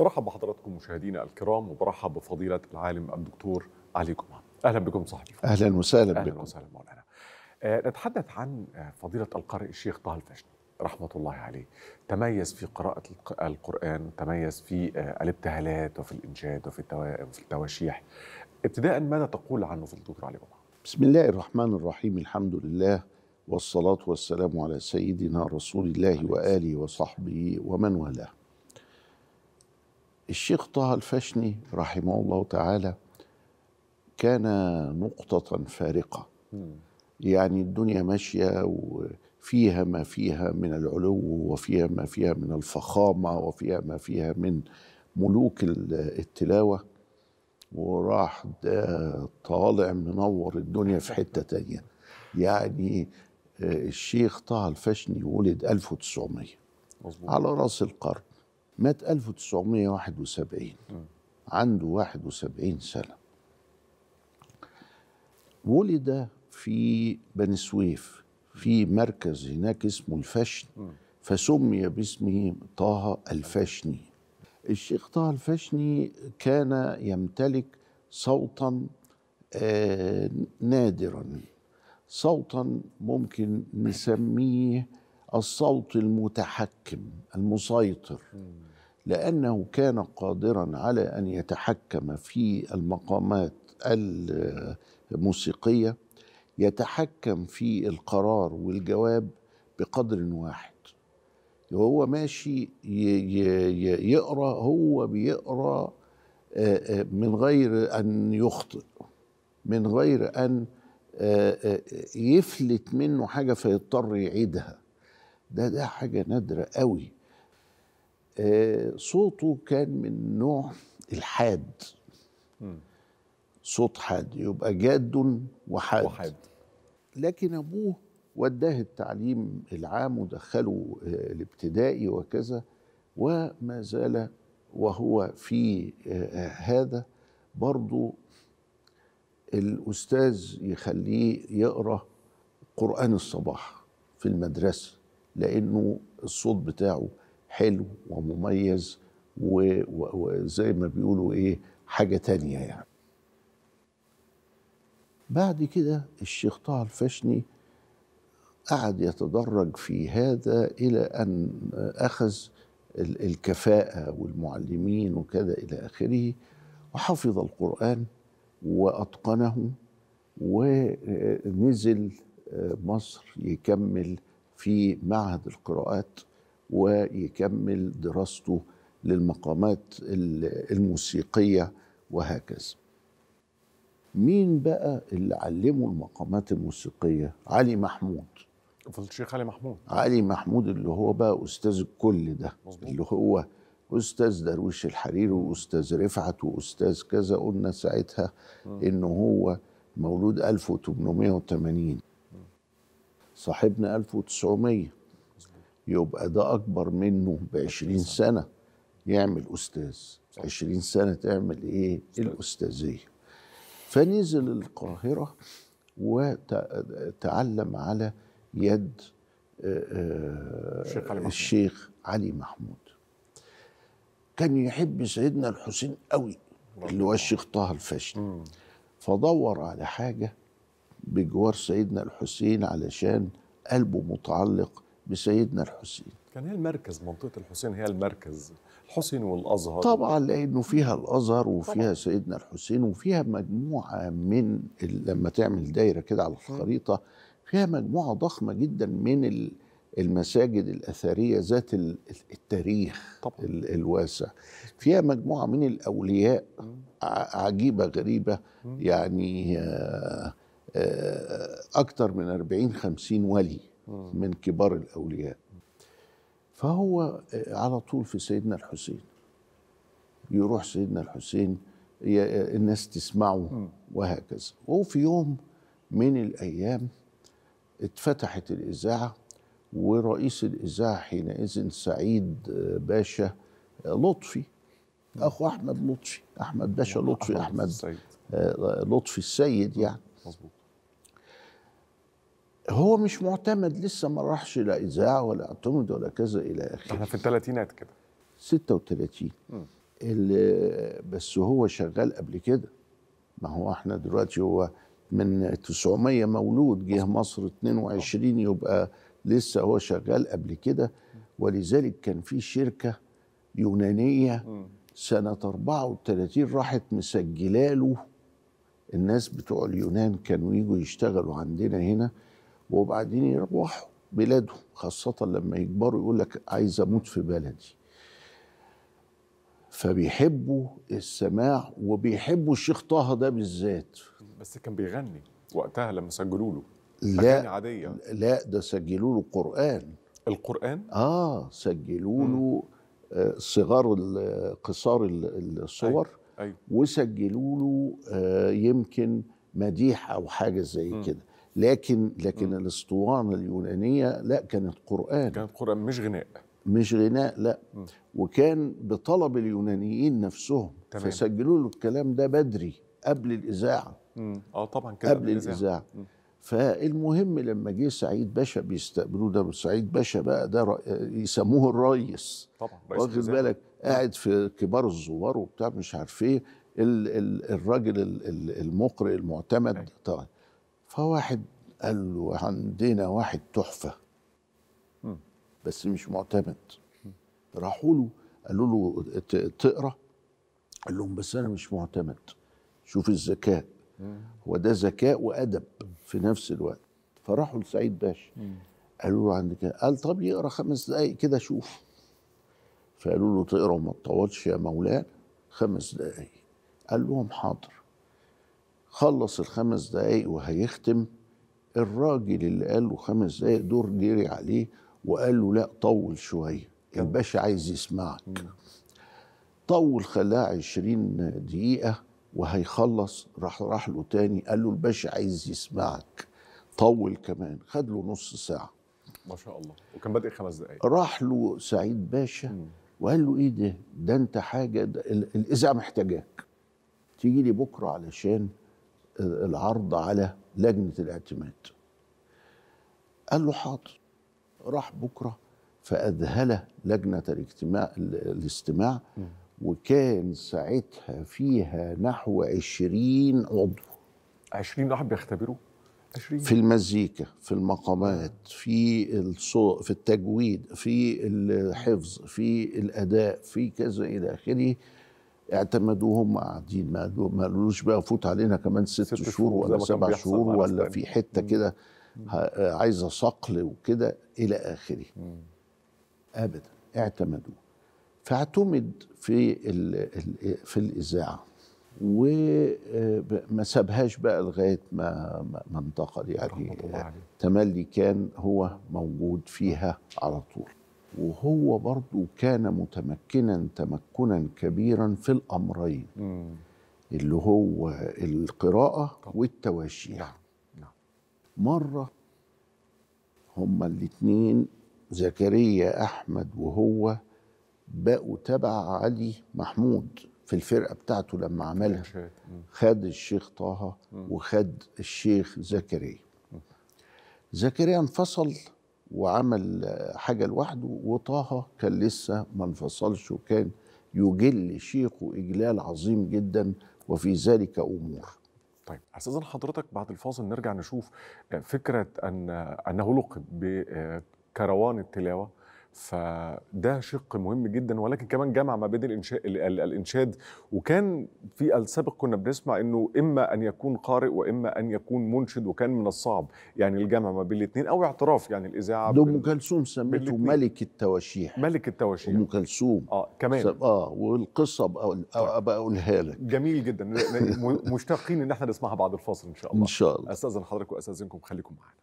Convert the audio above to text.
برحب بحضراتكم مشاهدينا الكرام وبرحب بفضيلة العالم الدكتور علي جمعة أهلا بكم صاحبي أهلا وسهلا بكم أهلا وسهلا مولانا آه نتحدث عن آه، فضيلة القارئ الشيخ طه الفشني رحمة الله عليه تميز في قراءة القرآن تميز في آه، الابتهالات وفي الإنشاد وفي التوائم وفي التواشيح ابتداء ماذا تقول عنه في الدكتور علي جمعة بسم الله الرحمن الرحيم الحمد لله والصلاة والسلام على سيدنا رسول الله وآله وصحبه ومن والاه الشيخ طه الفشني رحمه الله تعالى كان نقطة فارقة يعني الدنيا ماشية وفيها ما فيها من العلو وفيها ما فيها من الفخامة وفيها ما فيها من ملوك التلاوة وراح طالع منور الدنيا في حتة تانية يعني آه، الشيخ طه الفشني ولد 1900 مظبوط. على رأس القرن مات 1971 عنده 71 سنة ولد في بني سويف في مركز هناك اسمه الفشن فسمي باسمه طه الفشني الشيخ طه الفشني كان يمتلك صوتا آه، نادرا صوتا ممكن نسميه الصوت المتحكم المسيطر لانه كان قادرا على ان يتحكم في المقامات الموسيقيه يتحكم في القرار والجواب بقدر واحد وهو ماشي يقرا هو بيقرا من غير ان يخطئ من غير ان يفلت منه حاجه فيضطر يعيدها ده ده حاجه نادره قوي آه، صوته كان من نوع الحاد صوت حاد يبقى جاد وحاد, وحاد. لكن ابوه وداه التعليم العام ودخله آه، الابتدائي وكذا وما زال وهو في آه، هذا برضو الأستاذ يخليه يقرأ قرآن الصباح في المدرسة لأنه الصوت بتاعه حلو ومميز وزي ما بيقولوا ايه حاجه تانية يعني بعد كده الشيخ طه الفشني قعد يتدرج في هذا الى ان اخذ الكفاءه والمعلمين وكذا الى اخره وحفظ القران واتقنه ونزل مصر يكمل في معهد القراءات ويكمل دراسته للمقامات الموسيقيه وهكذا مين بقى اللي علمه المقامات الموسيقيه علي محمود فضل الشيخ علي محمود علي محمود اللي هو بقى استاذ الكل ده مزبوط. اللي هو استاذ درويش الحريري واستاذ رفعت واستاذ كذا قلنا ساعتها إنه هو مولود 1880 صاحبنا 1900 يبقى ده أكبر منه ب 20 سنة يعمل أستاذ 20 سنة تعمل إيه الأستاذية فنزل القاهرة وتعلم على يد آه، الشيخ علي, الشيخ علي محمود كان يحب سيدنا الحسين قوي اللي هو الشيخ طه الفاشل فدور على حاجه بجوار سيدنا الحسين علشان قلبه متعلق بسيدنا الحسين كان هي المركز منطقه الحسين هي المركز الحسين والازهر طبعا لانه فيها الازهر وفيها طبعا. سيدنا الحسين وفيها مجموعه من لما تعمل دايره كده على الخريطه فيها مجموعه ضخمه جدا من المساجد الاثريه ذات التاريخ طبعا. الواسع فيها مجموعه من الاولياء عجيبه غريبه يعني آه، آه، اكثر من 40 50 ولي من كبار الأولياء فهو آه، على طول في سيدنا الحسين يروح سيدنا الحسين آه، الناس تسمعه وهكذا وفي يوم من الأيام اتفتحت الإذاعة ورئيس الإذاعة حينئذ سعيد آه، باشا لطفي أخو أحمد لطفي أحمد باشا لطفي أحمد, لطفي السيد يعني مظبوط هو مش معتمد لسه ما راحش لا اذاعه ولا اعتمد ولا كذا الى اخره احنا في الثلاثينات كده 36 اللي بس هو شغال قبل كده ما هو احنا دلوقتي هو من 900 مولود جه مصر 22 يبقى لسه هو شغال قبل كده ولذلك كان في شركه يونانيه سنه 34 راحت مسجله له الناس بتوع اليونان كانوا يجوا يشتغلوا عندنا هنا وبعدين يروحوا بلادهم خاصة لما يكبروا يقول لك عايز أموت في بلدي فبيحبوا السماع وبيحبوا الشيخ طه ده بالذات بس كان بيغني وقتها لما سجلوا له لا عادية لا ده سجلوا له قرآن القرآن؟ اه سجلوا له آه، صغار قصار الصور أيوة. أيوة. وسجلوا له آه، يمكن مديح او حاجه زي كده لكن لكن الاسطوانه اليونانيه لا كانت قران كانت قران مش غناء مش غناء لا م. وكان بطلب اليونانيين نفسهم تمام. فسجلوا له الكلام ده بدري قبل الاذاعه اه طبعا كده قبل الاذاعه فالمهم لما جه سعيد باشا بيستقبلوه ده سعيد باشا بقى ده يسموه الريس طبعا واخد بالك قاعد في كبار الزوار وبتاع مش عارف ايه الراجل المقرئ المعتمد أيوه. طبعا فواحد قال له عندنا واحد تحفه بس مش معتمد راحوا له قالوا له تقرا قال لهم بس انا مش معتمد شوف الذكاء هو ده ذكاء وادب في نفس الوقت فراحوا لسعيد باشا قالوا له عندك إيه؟ قال طب يقرا خمس دقائق كده شوف فقالوا له تقرا وما تطولش يا مولانا خمس دقائق قال لهم حاضر خلص الخمس دقايق وهيختم الراجل اللي قال له خمس دقايق دور جري عليه وقال له لا طول شويه الباشا عايز يسمعك طول خلاه عشرين دقيقه وهيخلص راح راح له تاني قال له الباشا عايز يسمعك طول كمان خد له نص ساعه ما شاء الله وكان بادئ خمس دقائق راح له سعيد باشا مم. وقال له ايه ده ده انت حاجه الاذاعه محتاجاك تيجي لي بكره علشان العرض على لجنه الاعتماد قال له حاضر راح بكره فاذهله لجنه الاجتماع الاستماع وكان ساعتها فيها نحو عشرين عضو عشرين واحد بيختبروا؟ 20 في المزيكا في المقامات في الصوت في التجويد في الحفظ في الاداء في كذا الى اخره اعتمدوهم قاعدين ما قالوش بقى فوت علينا كمان ست, ست شهور, ولا سبع شهور ولا في حته كده عايزه صقل وكده الى اخره ابدا اعتمدوه فاعتمد في في الاذاعه وما آه، سابهاش بقى لغايه ما ما انتقل يعني تملي كان هو موجود فيها على طول وهو برضو كان متمكنا تمكنا كبيرا في الأمرين مم. اللي هو القراءة والتواشيح نعم. نعم. مرة هما الاتنين زكريا أحمد وهو بقوا تبع علي محمود في الفرقة بتاعته لما عملها خد الشيخ طه وخد الشيخ زكريا زكريا انفصل وعمل حاجه لوحده وطه كان لسه ما انفصلش وكان يجل شيخه اجلال عظيم جدا وفي ذلك امور. طيب استاذن حضرتك بعد الفاصل نرجع نشوف فكره ان انه لقب بكروان التلاوه فده شق مهم جدا ولكن كمان جمع ما بين الانشاء الانشاد وكان في السابق كنا بنسمع انه اما ان يكون قارئ واما ان يكون منشد وكان من الصعب يعني الجمع ما بين الاثنين او اعتراف يعني الاذاعه ده ام كلثوم سميته ملك التواشيح ملك التواشيح ام كلثوم اه كمان اه والقصه طيب. ابقى اقولها لك جميل جدا مشتاقين ان احنا نسمعها بعد الفاصل ان شاء الله ان شاء الله استاذن حضرتك واستاذنكم خليكم معانا